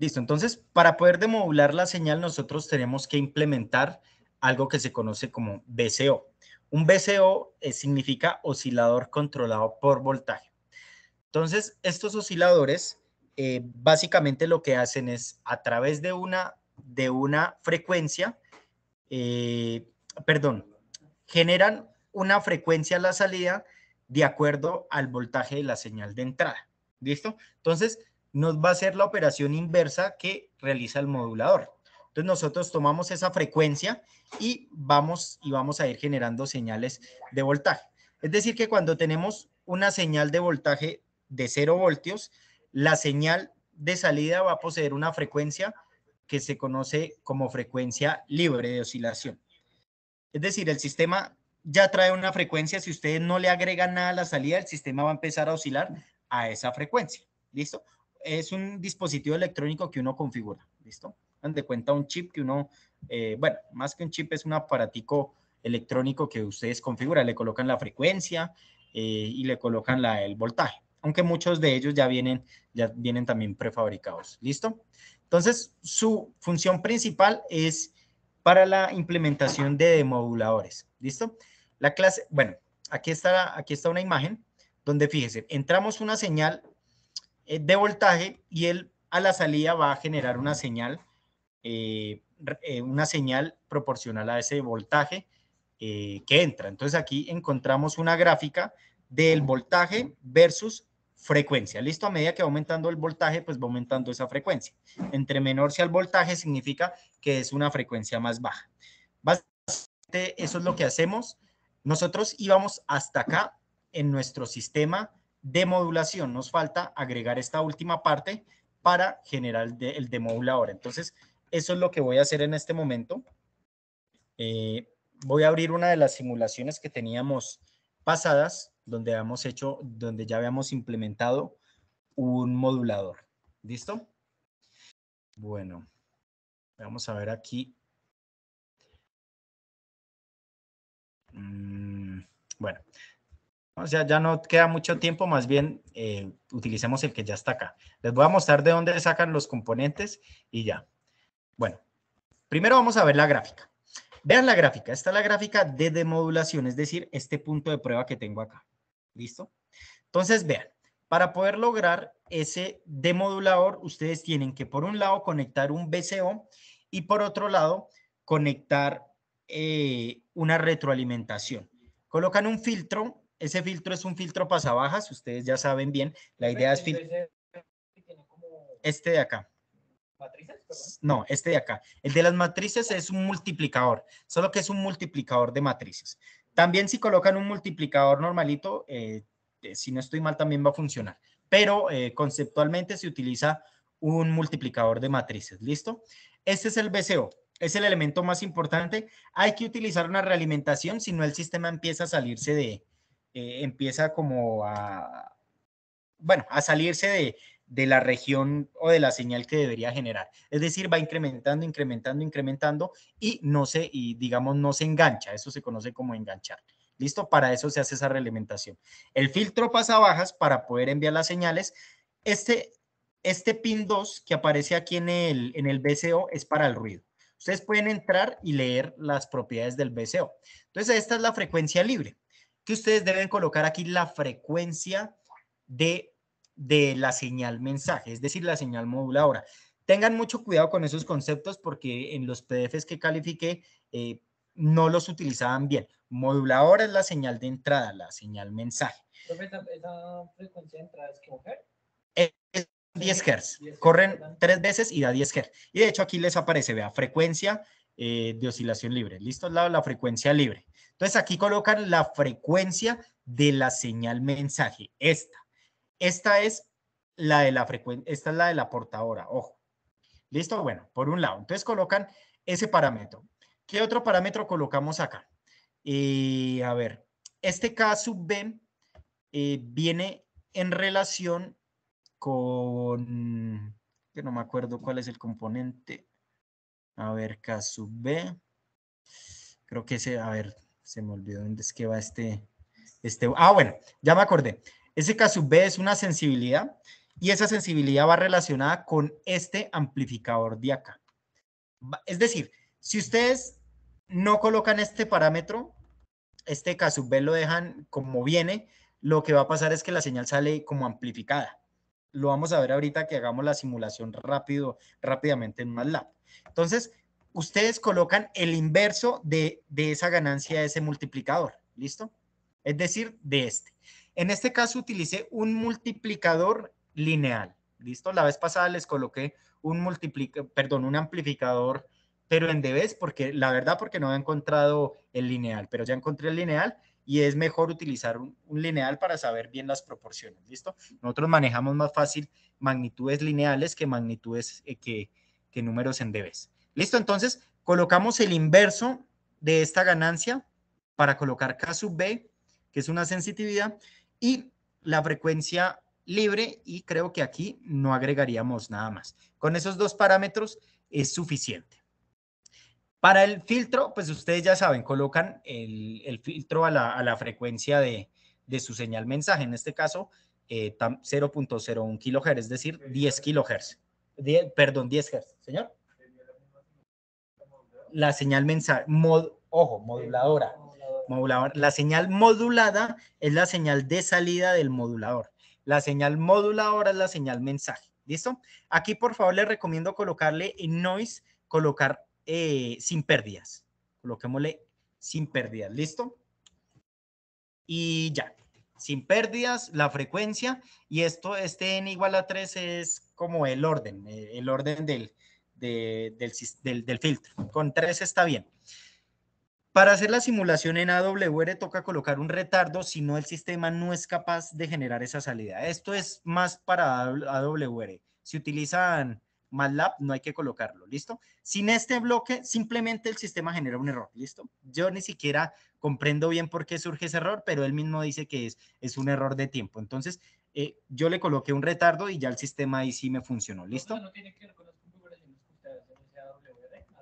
Listo, entonces para poder demodular la señal nosotros tenemos que implementar algo que se conoce como BCO. Un BCO eh, significa oscilador controlado por voltaje. Entonces estos osciladores eh, básicamente lo que hacen es a través de una, de una frecuencia, eh, perdón, generan una frecuencia a la salida de acuerdo al voltaje de la señal de entrada. ¿Listo? Entonces, nos va a ser la operación inversa que realiza el modulador. Entonces nosotros tomamos esa frecuencia y vamos, y vamos a ir generando señales de voltaje. Es decir que cuando tenemos una señal de voltaje de 0 voltios, la señal de salida va a poseer una frecuencia que se conoce como frecuencia libre de oscilación. Es decir, el sistema ya trae una frecuencia, si ustedes no le agregan nada a la salida, el sistema va a empezar a oscilar a esa frecuencia. ¿Listo? es un dispositivo electrónico que uno configura, ¿listo? de cuenta un chip que uno, eh, bueno, más que un chip es un aparatico electrónico que ustedes configuran, le colocan la frecuencia eh, y le colocan la, el voltaje, aunque muchos de ellos ya vienen, ya vienen también prefabricados, ¿listo? Entonces, su función principal es para la implementación de moduladores, ¿listo? La clase, bueno, aquí está, aquí está una imagen donde fíjese, entramos una señal eh, de voltaje y él a la salida va a generar una señal, eh, eh, una señal proporcional a ese voltaje que entra. Entonces aquí encontramos una gráfica del voltaje versus frecuencia. Listo, a medida que va aumentando el voltaje, pues va aumentando esa frecuencia. Entre menor sea el voltaje, significa que es una frecuencia más baja. Básicamente eso es lo que hacemos. Nosotros íbamos hasta acá en nuestro sistema de modulación. Nos falta agregar esta última parte para generar el demodulador. Entonces, eso es lo que voy a hacer en este momento. Eh, voy a abrir una de las simulaciones que teníamos pasadas, donde, habíamos hecho, donde ya habíamos implementado un modulador. ¿Listo? Bueno, vamos a ver aquí. Mm, bueno, o sea, ya no queda mucho tiempo, más bien eh, utilicemos el que ya está acá. Les voy a mostrar de dónde sacan los componentes y ya. Bueno, primero vamos a ver la gráfica. Vean la gráfica. Esta es la gráfica de demodulación, es decir, este punto de prueba que tengo acá. ¿Listo? Entonces, vean, para poder lograr ese demodulador, ustedes tienen que, por un lado, conectar un VCO y, por otro lado, conectar eh, una retroalimentación. Colocan un filtro ese filtro es un filtro pasabajas, ustedes ya saben bien, la idea es Este de acá. ¿Matrices? No, este de acá. El de las matrices es un multiplicador, solo que es un multiplicador de matrices. También si colocan un multiplicador normalito, eh, eh, si no estoy mal, también va a funcionar. Pero eh, conceptualmente se utiliza un multiplicador de matrices, ¿listo? Este es el BCO, es el elemento más importante. Hay que utilizar una realimentación, si no el sistema empieza a salirse de, eh, empieza como a, bueno, a salirse de, la región o de la señal que debería generar. Es decir, va incrementando, incrementando, incrementando y no se, y digamos, no se engancha. Eso se conoce como enganchar. ¿Listo? Para eso se hace esa realimentación. El filtro pasa bajas para poder enviar las señales. Este, este pin 2 que aparece aquí en el, en el BCO es para el ruido. Ustedes pueden entrar y leer las propiedades del BCO. Entonces, esta es la frecuencia libre ustedes deben colocar aquí la frecuencia de, de la señal mensaje, es decir, la señal moduladora. Tengan mucho cuidado con esos conceptos porque en los PDFs que califiqué eh, no los utilizaban bien. Moduladora es la señal de entrada, la señal mensaje. ¿Esa, frecuencia de entrada es como hertz? Es 10 Hz. Corren tres veces y da 10 Hz. Y de hecho aquí les aparece, vea, frecuencia eh, de oscilación libre. Listo, Al lado la frecuencia libre. Entonces aquí colocan la frecuencia de la señal mensaje, esta. Esta es la de la frecuencia, esta es la de la portadora, ojo. ¿Listo? Bueno, por un lado. Entonces colocan ese parámetro. ¿Qué otro parámetro colocamos acá? Eh, a ver, este K sub B eh, viene en relación con, que no me acuerdo cuál es el componente, a ver, K sub B. Creo que ese, a ver, se me olvidó dónde es que va este, este. Ah, bueno, ya me acordé. Ese K sub B es una sensibilidad y esa sensibilidad va relacionada con este amplificador de acá. Es decir, si ustedes no colocan este parámetro, este K sub B lo dejan como viene, lo que va a pasar es que la señal sale como amplificada. Lo vamos a ver ahorita que hagamos la simulación rápido, rápidamente en MATLAB. Entonces, ustedes colocan el inverso de, de esa ganancia, de ese multiplicador, ¿listo? Es decir, de este. En este caso utilicé un multiplicador lineal, ¿listo? La vez pasada les coloqué un multiplicador, perdón, un amplificador, pero en debes, porque la verdad, porque no había encontrado el lineal, pero ya encontré el lineal y es mejor utilizar un, lineal para saber bien las proporciones, ¿listo? Nosotros manejamos más fácil magnitudes lineales que magnitudes eh, que, que números en debes. Listo, entonces colocamos el inverso de esta ganancia para colocar K sub B, que es una sensitividad, y la frecuencia libre, y creo que aquí no agregaríamos nada más. Con esos dos parámetros es suficiente. Para el filtro, pues ustedes ya saben, colocan el, filtro a la, frecuencia de, su señal mensaje, en este caso 0.01 eh, kilohertz, es decir, 10 kilohertz perdón, 10 Hz, señor. La señal mensaje, mod, ojo, moduladora. Modulador. La señal modulada es la señal de salida del modulador. La señal moduladora es la señal mensaje. ¿Listo? Aquí, por favor, les recomiendo colocarle en noise, colocar eh, sin pérdidas. Coloquémosle sin pérdidas. ¿Listo? Y ya. Sin pérdidas, la frecuencia. Y esto, este n igual a 3 es como el orden, eh, el orden del, del, filtro. Con 3 está bien. Para hacer la simulación en AWR toca colocar un retardo, si no el sistema no es capaz de generar esa salida. Esto es más para AWR. Si utilizan MATLAB no hay que colocarlo, ¿listo? Sin este bloque simplemente el sistema genera un error, ¿listo? Yo ni siquiera comprendo bien por qué surge ese error, pero él mismo dice que es, es un error de tiempo. Entonces, eh, yo le coloqué un retardo y ya el sistema ahí sí me funcionó. ¿Listo?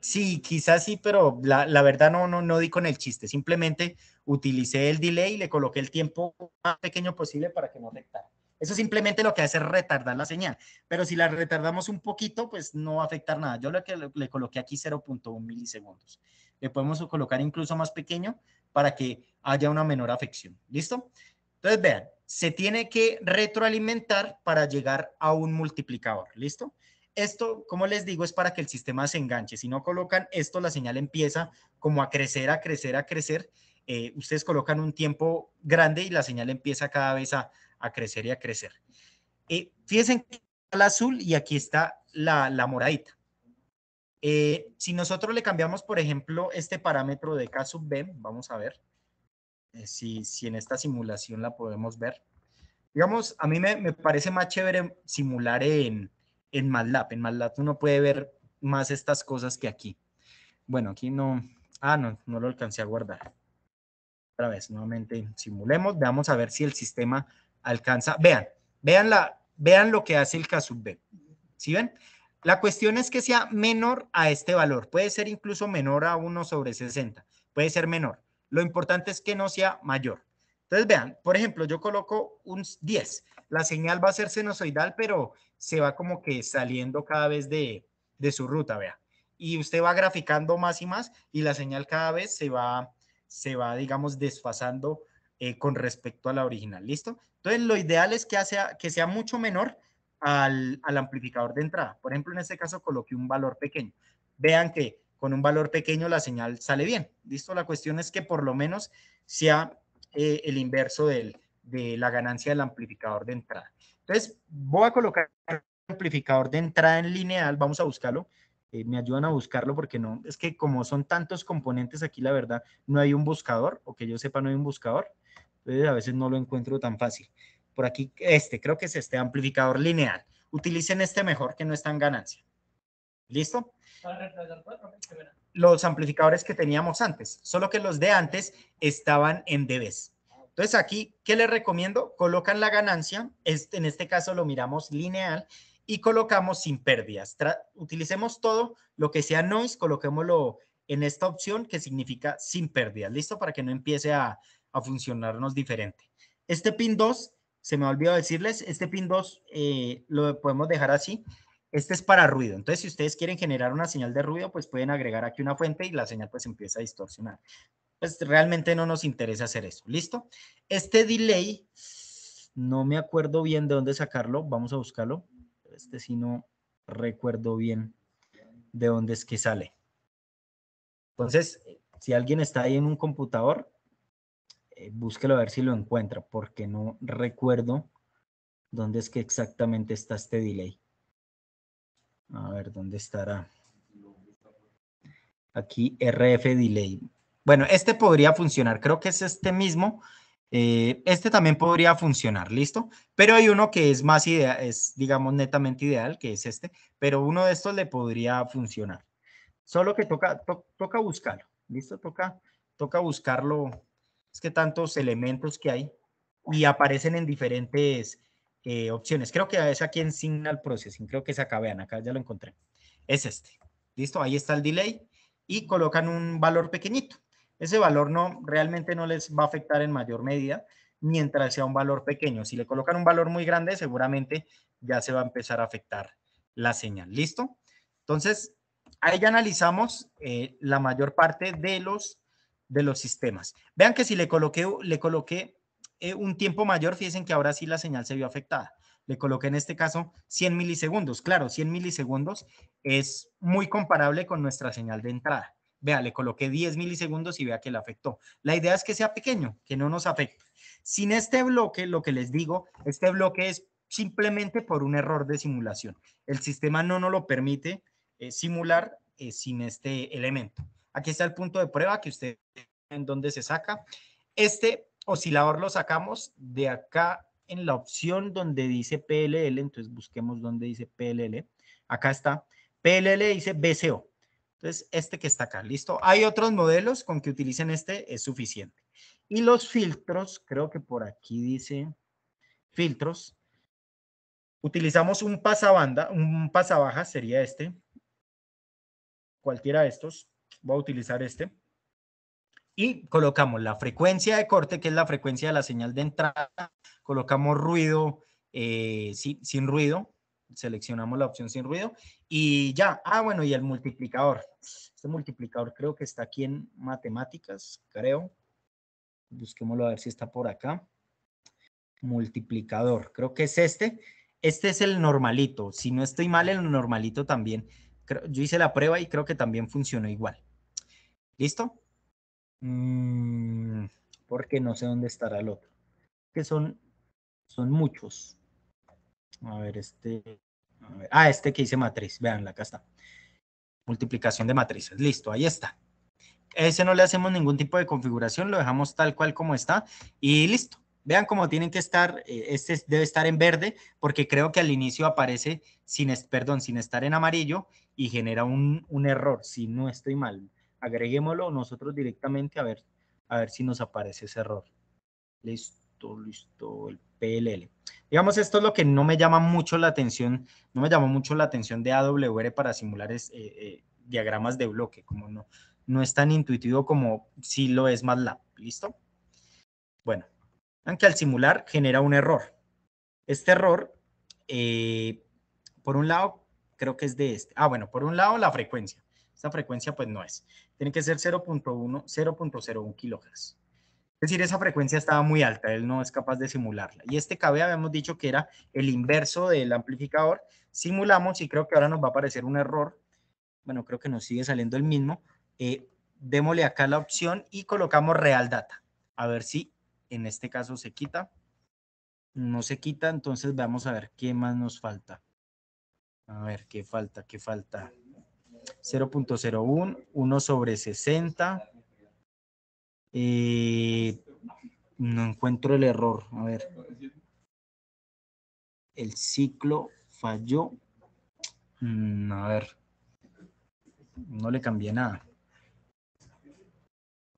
Sí, quizás sí, pero la, verdad no, no, no di con el chiste. Simplemente utilicé el delay y le coloqué el tiempo más pequeño posible para que no afectara. Eso simplemente lo que hace es retardar la señal. Pero si la retardamos un poquito, pues no va a afectar nada. Yo lo le coloqué aquí 0.1 milisegundos. Le podemos colocar incluso más pequeño para que haya una menor afección. ¿Listo? Entonces, vean, se tiene que retroalimentar para llegar a un multiplicador. ¿Listo? Esto, como les digo, es para que el sistema se enganche. Si no colocan esto, la señal empieza como a crecer, a crecer, a crecer. Eh, ustedes colocan un tiempo grande y la señal empieza cada vez a, crecer y a crecer. Eh, fíjense que el azul y aquí está la, la moradita. Eh, si nosotros le cambiamos, por ejemplo, este parámetro de K sub B, vamos a ver, eh, si, en esta simulación la podemos ver. Digamos, a mí me, parece más chévere simular en, en MATLAB. En MATLAB uno puede ver más estas cosas que aquí. Bueno, aquí no... Ah, no, no lo alcancé a guardar. Otra vez, nuevamente simulemos. Veamos a ver si el sistema alcanza. Vean, vean, la, vean lo que hace el K sub B. ¿Sí ven? La cuestión es que sea menor a este valor. Puede ser incluso menor a 1 sobre 60. Puede ser menor. Lo importante es que no sea mayor. Entonces, vean, por ejemplo, yo coloco un 10. La señal va a ser senoidal, pero se va como que saliendo cada vez de, su ruta, vea. Y usted va graficando más y más y la señal cada vez se va, se va digamos, desfasando eh, con respecto a la original, ¿listo? Entonces, lo ideal es que, sea, que sea mucho menor al, al amplificador de entrada. Por ejemplo, en este caso coloqué un valor pequeño. Vean que con un valor pequeño la señal sale bien. ¿Listo? La cuestión es que por lo menos sea eh, el inverso de la ganancia del amplificador de entrada. Entonces, voy a colocar amplificador de entrada en lineal, vamos a buscarlo. Eh, me ayudan a buscarlo porque no, es que como son tantos componentes aquí, la verdad, no hay un buscador, o que yo sepa no hay un buscador, entonces a veces no lo encuentro tan fácil. Por aquí, este, creo que es este amplificador lineal. Utilicen este mejor que no está en ganancia. ¿Listo? Los amplificadores que teníamos antes, solo que los de antes estaban en dB Entonces aquí, ¿qué les recomiendo? Colocan la ganancia, en este caso lo miramos lineal y colocamos sin pérdidas. utilicemos todo lo que sea noise, coloquémoslo en esta opción que significa sin pérdidas, ¿listo? Para que no empiece a, a funcionarnos diferente. Este pin 2, se me olvidó decirles, este pin 2 eh, lo podemos dejar así, este es para ruido. Entonces, si ustedes quieren generar una señal de ruido, pues pueden agregar aquí una fuente y la señal pues empieza a distorsionar. Pues realmente no nos interesa hacer eso. ¿Listo? Este delay, no me acuerdo bien de dónde sacarlo. Vamos a buscarlo. Este sí no recuerdo bien de dónde es que sale. Entonces, si alguien está ahí en un computador, eh, búsquelo a ver si lo encuentra, porque no recuerdo dónde es que exactamente está este delay. A ver, ¿dónde estará? Aquí RF Delay. Bueno, este podría funcionar. Creo que es este mismo. Eh, este también podría funcionar, ¿listo? Pero hay uno que es más ideal, es digamos netamente ideal, que es este. Pero uno de estos le podría funcionar. Solo que toca, toca buscarlo, ¿listo? Toca, toca buscarlo. Es que tantos elementos que hay y aparecen en diferentes eh, opciones. Creo que es aquí en Signal Processing, creo que es acá, vean, acá ya lo encontré. Es este. Listo, ahí está el delay y colocan un valor pequeñito. Ese valor no realmente no les va a afectar en mayor medida mientras sea un valor pequeño. Si le colocan un valor muy grande, seguramente ya se va a empezar a afectar la señal. ¿Listo? Entonces, ahí ya analizamos eh, la mayor parte de los, de los sistemas. Vean que si le coloqué, le coloqué eh, un tiempo mayor, fíjense que ahora sí la señal se vio afectada. Le coloqué en este caso 100 milisegundos. Claro, 100 milisegundos es muy comparable con nuestra señal de entrada. Vea, le coloqué 10 milisegundos y vea que la afectó. La idea es que sea pequeño, que no nos afecte. Sin este bloque, lo que les digo, este bloque es simplemente por un error de simulación. El sistema no nos lo permite eh, simular eh, sin este elemento. Aquí está el punto de prueba que usted en dónde se saca. Este oscilador lo sacamos de acá en la opción donde dice PLL, entonces busquemos donde dice PLL. Acá está. PLL dice BCO. Entonces, este que está acá, ¿listo? Hay otros modelos con que utilicen este, es suficiente. Y los filtros, creo que por aquí dice filtros. Utilizamos un pasabanda, un pasabaja sería este. Cualquiera de estos. Voy a utilizar este y colocamos la frecuencia de corte, que es la frecuencia de la señal de entrada, colocamos ruido eh, sin, sin, ruido, seleccionamos la opción sin ruido y ya, ah bueno, y el multiplicador. Este multiplicador creo que está aquí en matemáticas, creo. Busquémoslo a ver si está por acá. Multiplicador, creo que es este. Este es el normalito. Si no estoy mal, el normalito también. Yo hice la prueba y creo que también funcionó igual. ¿Listo? Mm, porque no sé dónde estará el otro. Que son, son muchos. A ver, este. A ah, este que dice matriz. Vean, acá está. Multiplicación de matrices. Listo, ahí está. Ese no le hacemos ningún tipo de configuración, lo dejamos tal cual como está y listo. Vean cómo tienen que estar, eh, este debe estar en verde porque creo que al inicio aparece sin, perdón, sin estar en amarillo y genera un, un error, si no estoy mal agreguémoslo nosotros directamente a ver, a ver si nos aparece ese error. Listo, listo, el PLL. Digamos, esto es lo que no me llama mucho la atención, no me llamó mucho la atención de AWR para simular es, eh, eh, diagramas de bloque, como no, no es tan intuitivo como si lo es más MATLAB, ¿listo? Bueno, aunque al simular genera un error. Este error, eh, por un lado, creo que es de este. Ah, bueno, por un lado la frecuencia. Esta frecuencia pues no es. Tiene que ser 0.1, 0.01 kilohertz. Es decir, esa frecuencia estaba muy alta, él no es capaz de simularla. Y este KB habíamos dicho que era el inverso del amplificador. Simulamos y creo que ahora nos va a aparecer un error. Bueno, creo que nos sigue saliendo el mismo. Eh, démosle acá la opción y colocamos real data. A ver si en este caso se quita. No se quita, entonces vamos a ver qué más nos falta. A ver, qué falta, qué falta. 0.01, 1 sobre 60. no encuentro el error. A ver. El ciclo falló. Mm, a ver. No le cambié nada.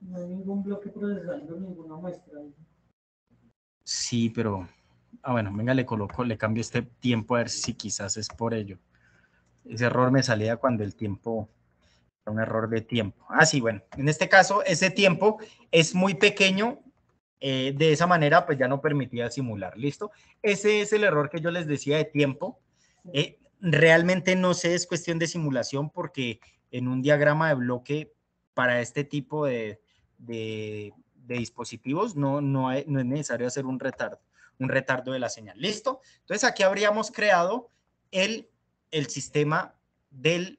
No hay ningún bloque procesando ninguna muestra. Sí, pero... Ah, bueno, venga, le coloco, le cambio este tiempo a ver si quizás es por ello. Ese error me salía cuando el tiempo era un error de tiempo. Ah, sí, bueno, en este caso, ese tiempo es muy pequeño. Eh, de esa manera, pues ya no permitía simular. ¿Listo? Ese es el error que yo les decía de tiempo. Eh, realmente no sé, es cuestión de simulación porque en un diagrama de bloque para este tipo de, dispositivos no, no, es necesario hacer un retardo, un retardo de la señal. ¿Listo? Entonces aquí habríamos creado el el sistema del,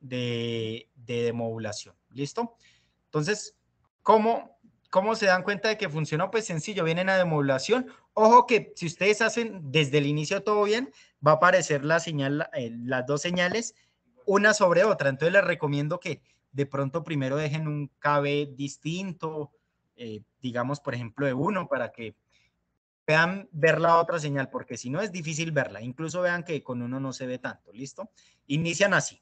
de, de demodulación. ¿Listo? Entonces, ¿cómo, ¿cómo se dan cuenta de que funcionó? Pues sencillo, vienen a demodulación. Ojo que si ustedes hacen desde el inicio todo bien, va a aparecer la señal, eh, las dos señales una sobre otra. Entonces les recomiendo que de pronto primero dejen un KB distinto, eh, digamos, por ejemplo, de uno para que vean ver la otra señal, porque si no es difícil verla. Incluso vean que con uno no se ve tanto, ¿listo? Inician así.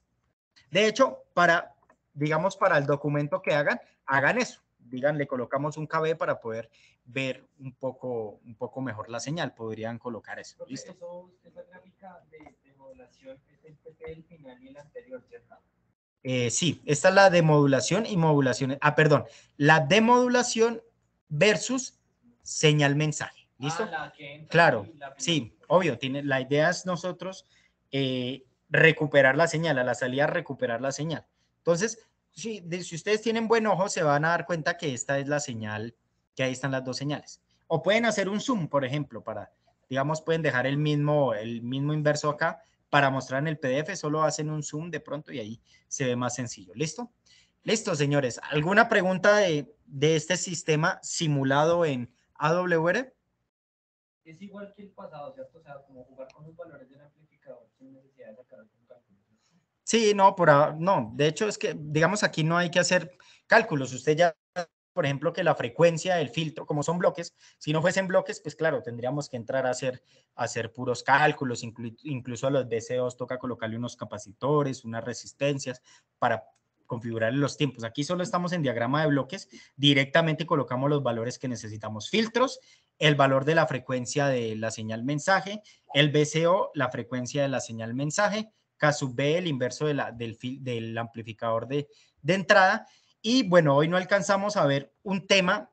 De hecho, para, digamos, para el documento que hagan, hagan eso. Digan, le colocamos un KB para poder ver un poco, un poco mejor la señal. Podrían colocar eso, ¿listo? Eso, gráfica de, de, modulación es el final y el anterior, ¿cierto? Eh, sí, esta es la de modulación y modulación. Ah, perdón, la demodulación versus señal mensaje. ¿Listo? Ah, claro, sí, obvio, tiene, la idea es nosotros eh, recuperar la señal, a la salida recuperar la señal. Entonces, si, si ustedes tienen buen ojo, se van a dar cuenta que esta es la señal, que ahí están las dos señales. O pueden hacer un zoom, por ejemplo, para, digamos, pueden dejar el mismo, el mismo inverso acá para mostrar en el PDF, solo hacen un zoom de pronto y ahí se ve más sencillo. ¿Listo? Listo, señores. ¿Alguna pregunta de, de este sistema simulado en AWR? es igual que el pasado, ¿cierto? O sea, como jugar con los valores un amplificador sin necesidad de sacar cálculo. Sí, no, por no. De hecho, es que, digamos, aquí no hay que hacer cálculos. Usted ya, por ejemplo, que la frecuencia del filtro, como son bloques, si no fuesen bloques, pues claro, tendríamos que entrar a hacer, hacer puros cálculos. incluso a los BCOs toca colocarle unos capacitores, unas resistencias para configurar los tiempos. Aquí solo estamos en diagrama de bloques, directamente colocamos los valores que necesitamos, filtros, el valor de la frecuencia de la señal mensaje, el BCO, la frecuencia de la señal mensaje, K sub B, el inverso de la, del, amplificador de entrada. Y bueno, hoy no alcanzamos a ver un tema